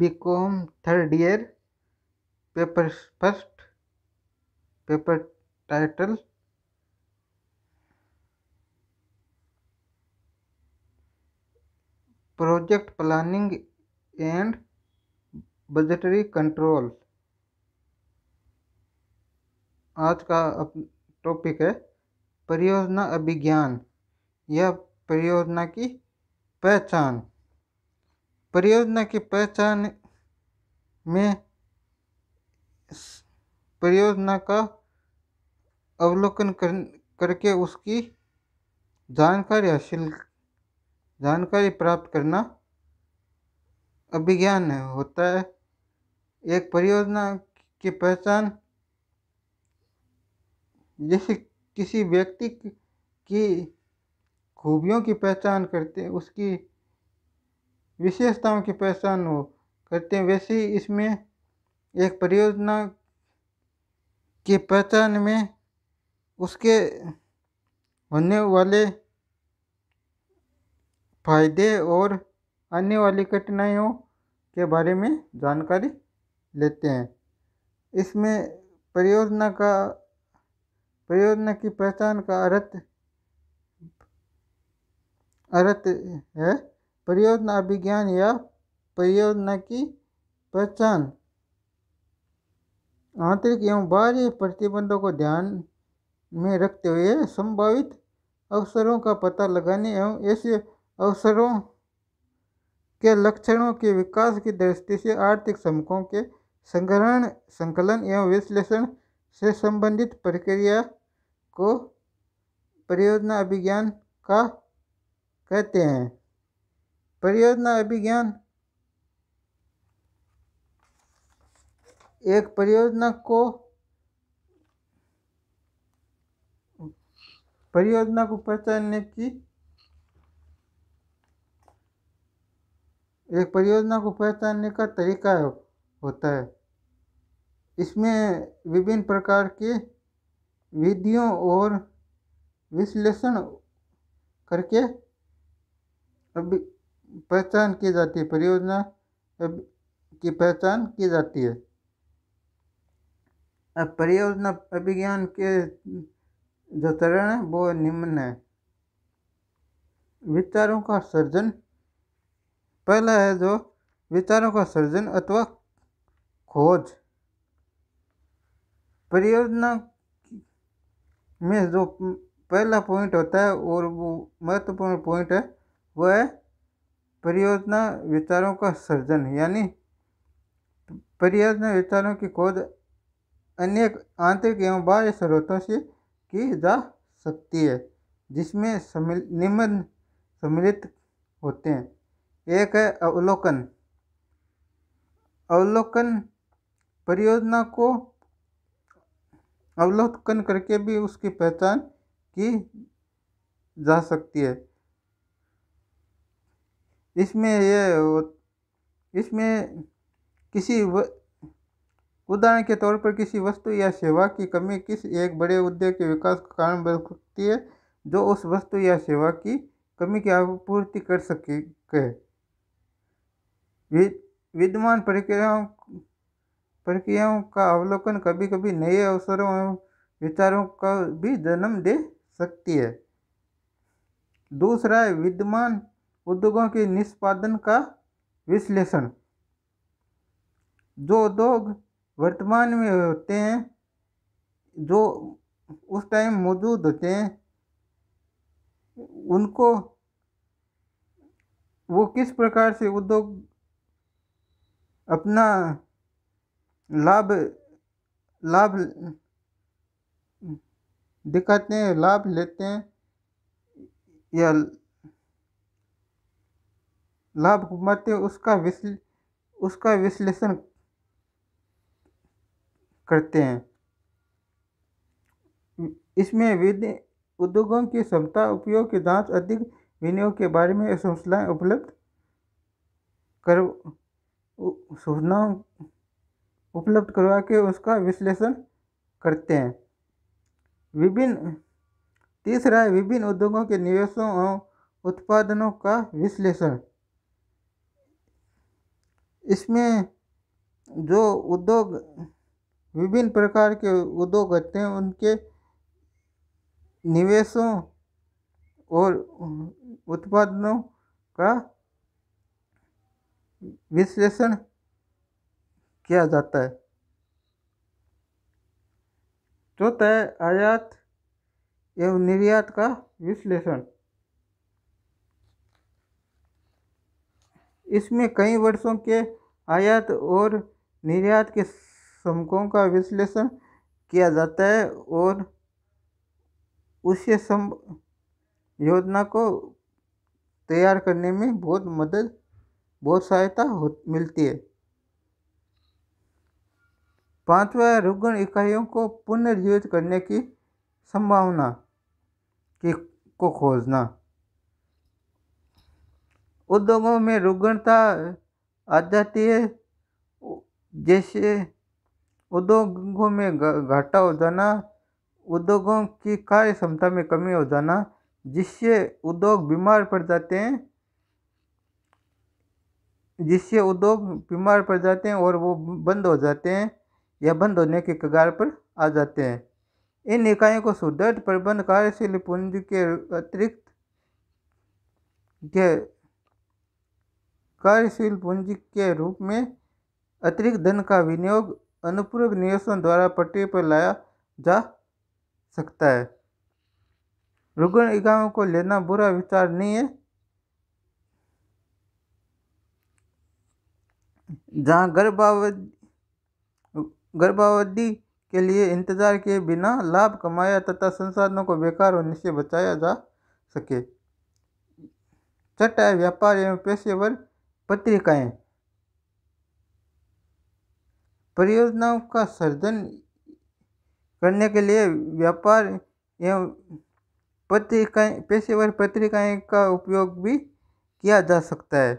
B com third year paper first paper title project planning and budgetary control आज का topic है परियोजना अभिज्ञान यह परियोजना की पहचान परियोजना की पहचान में परियोजना का अवलोकन कर करके उसकी जानकारी हासिल जानकारी प्राप्त करना अभिज्ञान होता है एक परियोजना की पहचान जैसे किसी व्यक्ति की खूबियों की पहचान करते उसकी विशेषताओं की पहचान हो करते हैं वैसे ही इसमें एक परियोजना की पहचान में उसके होने वाले फायदे और आने वाली कठिनाइयों के बारे में जानकारी लेते हैं इसमें परियोजना का परियोजना की पहचान का अर्थ अर्थ है परियोजना अभिज्ञान या परियोजना की पहचान आंतरिक एवं बाहरी प्रतिबंधों को ध्यान में रखते हुए संभावित अवसरों का पता लगाने एवं ऐसे अवसरों के लक्षणों के विकास की दृष्टि से आर्थिक समकों के संग्रहण संकलन एवं विश्लेषण से संबंधित प्रक्रिया को परियोजना अभिज्ञान का कहते हैं परियोजना अभिज्ञान एक परियोजना को परियोजना को पहचानने की एक परियोजना को पहचानने का तरीका होता है इसमें विभिन्न प्रकार के विधियों और विश्लेषण करके अभी पहचान की जाती है परियोजना की पहचान की जाती है अब परियोजना अभिज्ञान के जो चरण है वो निम्न है विचारों का सर्जन पहला है जो विचारों का सर्जन अथवा खोज परियोजना में जो पहला पॉइंट होता है और वो महत्वपूर्ण पॉइंट है वह है परियोजना विचारों का सृजन यानी परियोजना विचारों की खोज अनेक आंतरिक एवं बाह्य स्रोतों से की जा सकती है जिसमें सम्मिल निम्न सम्मिलित होते हैं एक है अवलोकन अवलोकन परियोजना को अवलोकन करके भी उसकी पहचान की जा सकती है इसमें ये इसमें किसी व उदाहरण के तौर पर किसी वस्तु या सेवा की कमी किस एक बड़े उद्योग के विकास का कारण बन सकती है जो उस वस्तु या सेवा की कमी की आपूर्ति कर सके विद्यमान प्रक्रियाओं प्रक्रियाओं का अवलोकन कभी कभी नए अवसरों एवं विचारों का भी जन्म दे सकती है दूसरा विद्यमान उद्योगों के निष्पादन का विश्लेषण जो उद्योग वर्तमान में होते हैं जो उस टाइम मौजूद होते हैं उनको वो किस प्रकार से उद्योग अपना लाभ लाभ दिखाते हैं लाभ लेते हैं या लाभ मत उसका विश्ल उसका विश्लेषण करते हैं इसमें विधि उद्योगों की क्षमता उपयोग की जांच अधिक विनियोग के बारे में सूचनाएँ उपलब्ध कर सूचनाओं उपलब्ध करवा के उसका विश्लेषण करते हैं विभिन्न तीसरा है विभिन्न उद्योगों के निवेशों और उत्पादनों का विश्लेषण इसमें जो उद्योग विभिन्न प्रकार के उद्योग होते हैं उनके निवेशों और उत्पादनों का विश्लेषण किया जाता है चौथा है आयात एवं निर्यात का विश्लेषण इसमें कई वर्षों के आयात और निर्यात के समकों का विश्लेषण किया जाता है और उसे सम योजना को तैयार करने में बहुत मदद बहुत सहायता हो मिलती है पांचवा रुगण इकाइयों को पुनर्जीवित करने की संभावना की को खोजना उद्योगों में रुग्णता आ जाती है जैसे उद्योगों में घाटा हो जाना उद्योगों की कार्य क्षमता में कमी हो जाना जिससे उद्योग बीमार पड़ जाते हैं जिससे उद्योग बीमार पड़ जाते हैं और वो बंद हो जाते हैं या बंद होने के कगार पर आ जाते हैं इन इकाइयों को सुदृढ़ प्रबंध कार्यशील पूंजी के अतिरिक्त के कार्यशील पूंजी के रूप में अतिरिक्त धन का विनियोग अनुपूरक निवेशों द्वारा पटरी पर लाया जा सकता है रुगण इकाइयों को लेना बुरा विचार नहीं है जहाँ गर्भावधि गर्भावधि के लिए इंतजार के बिना लाभ कमाया तथा संसाधनों को बेकार होने से बचाया जा सके छठा व्यापार एवं पेशेवर पत्रिकाएं परियोजनाओं का सृजन करने के लिए व्यापार एवं पत्रिकाएं पेशेवर पत्रिकाएं का उपयोग भी किया जा सकता है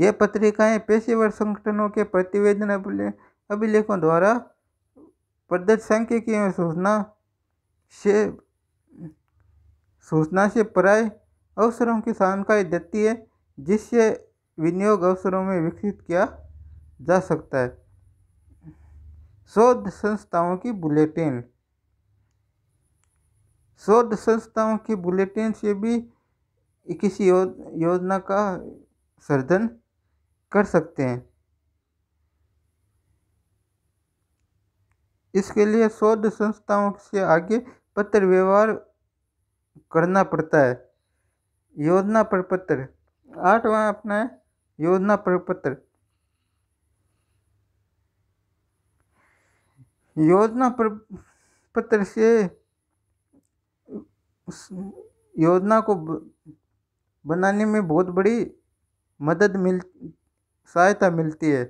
ये पत्रिकाएं पेशेवर संगठनों के प्रतिवेदन अभिलेखों द्वारा प्रदत्त सांख्यिकी की सूचना से सूचना से प्राय अवसरों की जानकारी देती है जिससे विनियोग अवसरों में विकसित किया जा सकता है शोध संस्थाओं की बुलेटिन शोध संस्थाओं की बुलेटिन से भी किसी योजना का सर्जन कर सकते हैं इसके लिए शोध संस्थाओं से आगे पत्र व्यवहार करना पड़ता है योजना प्रपत्र आठवां अपना है योजना प्रपत्र योजना प्रपत्र से उस योजना को बनाने में बहुत बड़ी मदद मिल सहायता मिलती है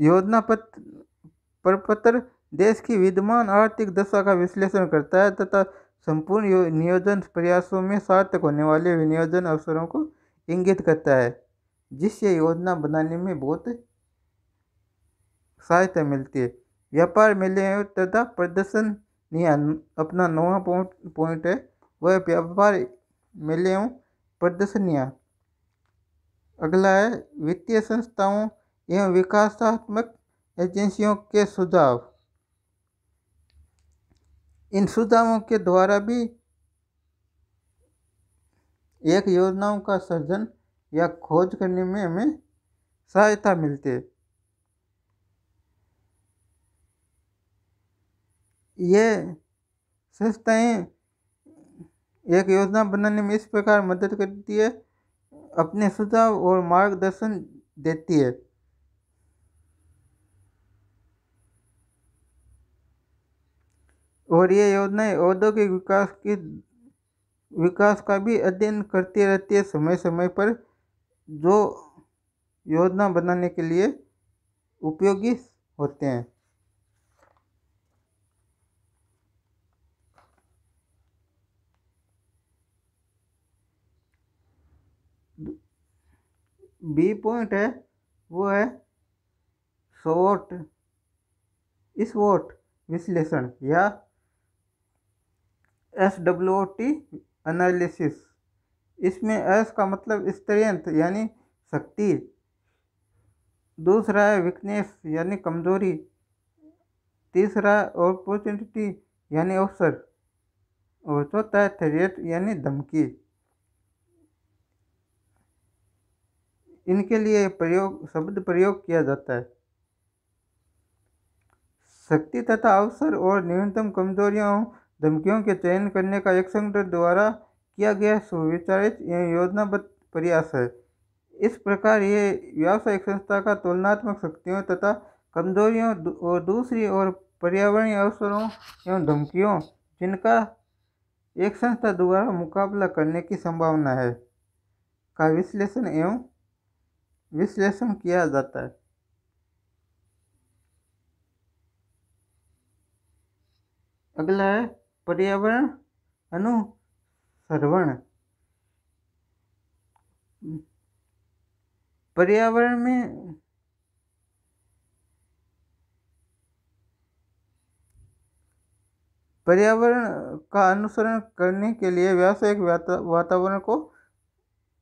योजना पत्र प्रपत्र देश की विद्यमान आर्थिक दशा का विश्लेषण करता है तथा संपूर्ण नियोजन प्रयासों में सार्थक होने वाले विनियोजन अवसरों को इंगित करता है जिससे योजना बनाने में बहुत सहायता मिलती है व्यापार मेले तथा प्रदर्शन नियम अपना नौवा पॉइंट है वह व्यापार मेले प्रदर्शनिया अगला है वित्तीय संस्थाओं एवं विकासात्मक एजेंसियों के सुझाव इन सुझावों के द्वारा भी एक योजनाओं का सर्जन या खोज करने में हमें सहायता मिलती है ये संस्थाएँ एक योजना बनाने में इस प्रकार मदद करती है अपने सुझाव और मार्गदर्शन देती है और ये योजनाएं औद्योगिक विकास की विकास का भी अध्ययन करती रहती है समय समय पर जो योजना बनाने के लिए उपयोगी होते हैं बी पॉइंट है वो है शॉर्ट इस वोट विश्लेषण या S W O T analysis इसमें एस का मतलब स्ट्रेंथ यानी शक्ति दूसरा है वीकनेस यानी कमजोरी तीसरा अपॉर्चुनिटी यानी अवसर और चौथा है थ्रेट यानी धमकी इनके लिए प्रयोग शब्द प्रयोग किया जाता है शक्ति तथा अवसर और न्यूनतम कमजोरियों धमकियों के चयन करने का एक संगठन द्वारा किया गया सुविचारित एवं योजनाबद्ध प्रयास है इस प्रकार ये व्यावसायिक संस्था का तुलनात्मक शक्तियों तथा कमजोरियों और दूसरी और पर्यावरणीय अवसरों एवं धमकियों जिनका एक संस्था द्वारा मुकाबला करने की संभावना है का विश्लेषण एवं विश्लेषण किया जाता है अगला है पर्यावरण अनुसरवण पर्यावरण में पर्यावरण का अनुसरण करने के लिए व्यावसायिक वातावरण को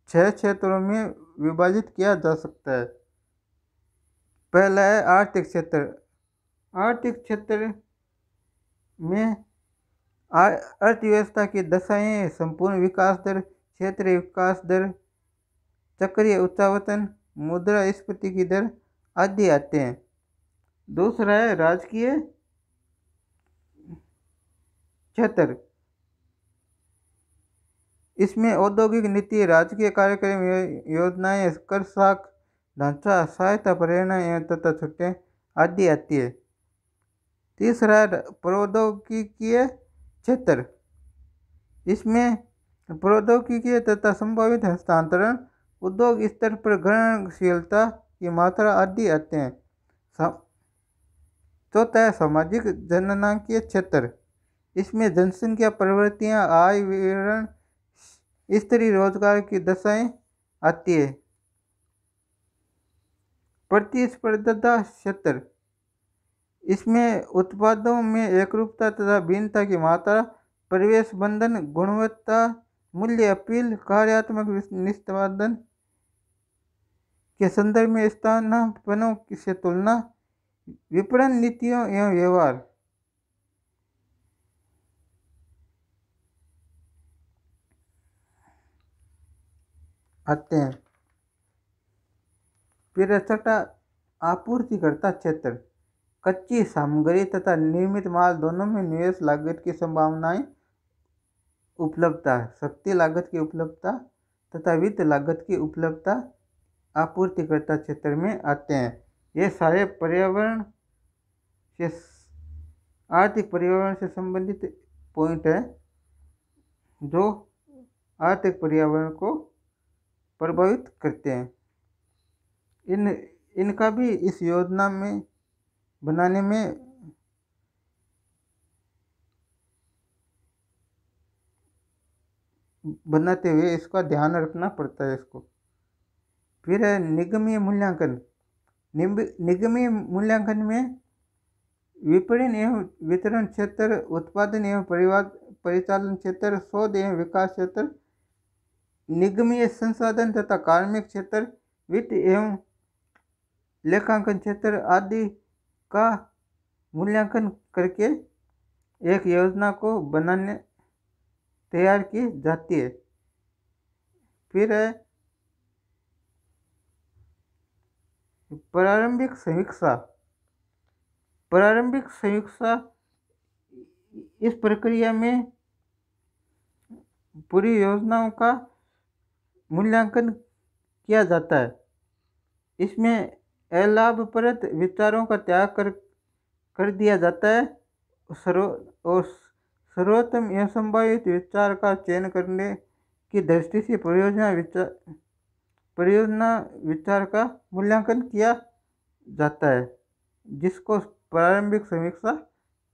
छह क्षेत्रों में विभाजित किया जा सकता है पहला है आर्थिक क्षेत्र आर्थिक क्षेत्र में अर्थव्यवस्था की दशाएं संपूर्ण विकास दर क्षेत्रीय विकास दर चक्रीय उत्तावर्तन मुद्रा स्फीति की दर आदि आते हैं दूसरा है राजकीय क्षेत्र इसमें औद्योगिक नीति राजकीय कार्यक्रम योजनाएं कर साख ढांचा सहायता प्रेरणा एवं तथा छुट्टियाँ आदि आती है तीसरा प्रौद्योगिकीय क्षेत्र इसमें प्रौद्योगिकी तथा संभावित हस्तांतरण उद्योग स्तर पर ग्रहणशीलता की मात्रा आदि आते हैं चौथा है सामाजिक जननांकीय क्षेत्र इसमें जनसंख्या प्रवृत्तियां आय विवरण स्त्री रोजगार की दशाएं आती है प्रतिस्पर्धा क्षेत्र इसमें उत्पादों में एकरूपता तथा भिन्नता की मात्रा प्रवेश बंधन गुणवत्ता मूल्य अपील कार्यात्मक निष्पादन के संदर्भ में स्थानापनों से तुलना विपणन नीतियों एवं व्यवहार आते हैं फिर छठा आपूर्तिकर्ता क्षेत्र कच्ची सामग्री तथा निर्मित माल दोनों में निवेश लागत की संभावनाएं उपलब्धता शक्ति लागत की उपलब्धता तथा वित्त लागत की उपलब्धता आपूर्तिकर्ता क्षेत्र में आते हैं ये सारे पर्यावरण से आर्थिक पर्यावरण से संबंधित पॉइंट है जो आर्थिक पर्यावरण को प्रभावित करते हैं इन इनका भी इस योजना में बनाने में बनाते हुए इसका ध्यान रखना पड़ता है इसको फिर है निगमीय मूल्यांकन निगमीय मूल्यांकन में विपणन एवं वितरण क्षेत्र उत्पादन एवं परिवार परिचालन क्षेत्र शोध एवं विकास क्षेत्र निगमीय संसाधन तथा कार्मिक क्षेत्र वित्त एवं लेखांकन क्षेत्र आदि का मूल्यांकन करके एक योजना को बनाने तैयार की जाती है फिर है प्रारंभिक समीक्षा प्रारंभिक समीक्षा इस प्रक्रिया में पूरी योजनाओं का मूल्यांकन किया जाता है इसमें अलाभप्रद विचारों का त्याग कर कर दिया जाता है सर्व और सर्वोत्तम या संभावित विचार का चयन करने की दृष्टि से परियोजना विचार परियोजना विचार का मूल्यांकन किया जाता है जिसको प्रारंभिक समीक्षा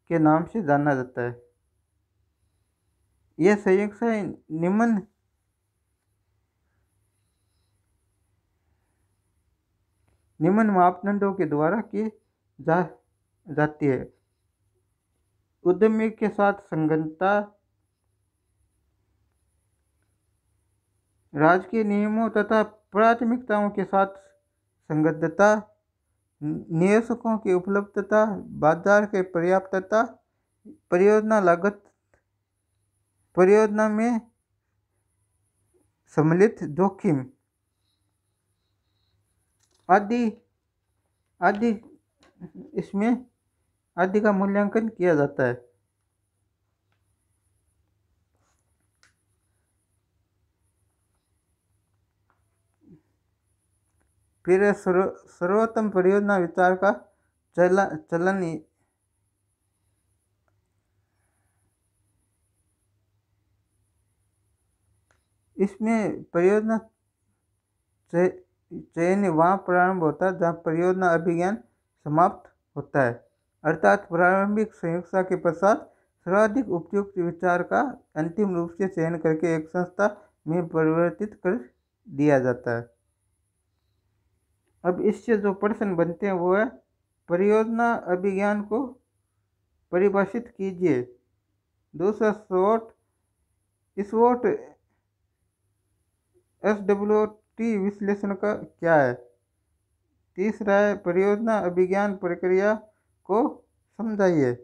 के नाम से जाना जाता है यह समीक्षा निम्न निम्न मापदंडों के द्वारा की जा जाती है उद्यमी के साथ संगतता राजकीय नियमों तथा प्राथमिकताओं के साथ संगतता निवेशकों की उपलब्धता बाजार के पर्याप्तता परियोजना लागत परियोजना में सम्मिलित जोखिम आदि आदि इसमें आदि का मूल्यांकन किया जाता है फिर सर्व सर्वोत्तम परियोजना विचार का चला चलन इसमें परियोजना चयन वहाँ प्रारंभ होता है जहाँ परियोजना अभिज्ञान समाप्त होता है अर्थात प्रारंभिक संयुक्ता के पश्चात सर्वाधिक उपयुक्त विचार का अंतिम रूप से चयन करके एक संस्था में परिवर्तित कर दिया जाता है अब इससे जो प्रश्न बनते हैं वो है परियोजना अभिज्ञान को परिभाषित कीजिए दूसरा स्वोट स्वोट एस डब्ल्यू टी विश्लेषण का क्या है तीसरा है परियोजना अभिज्ञान प्रक्रिया को समझाइए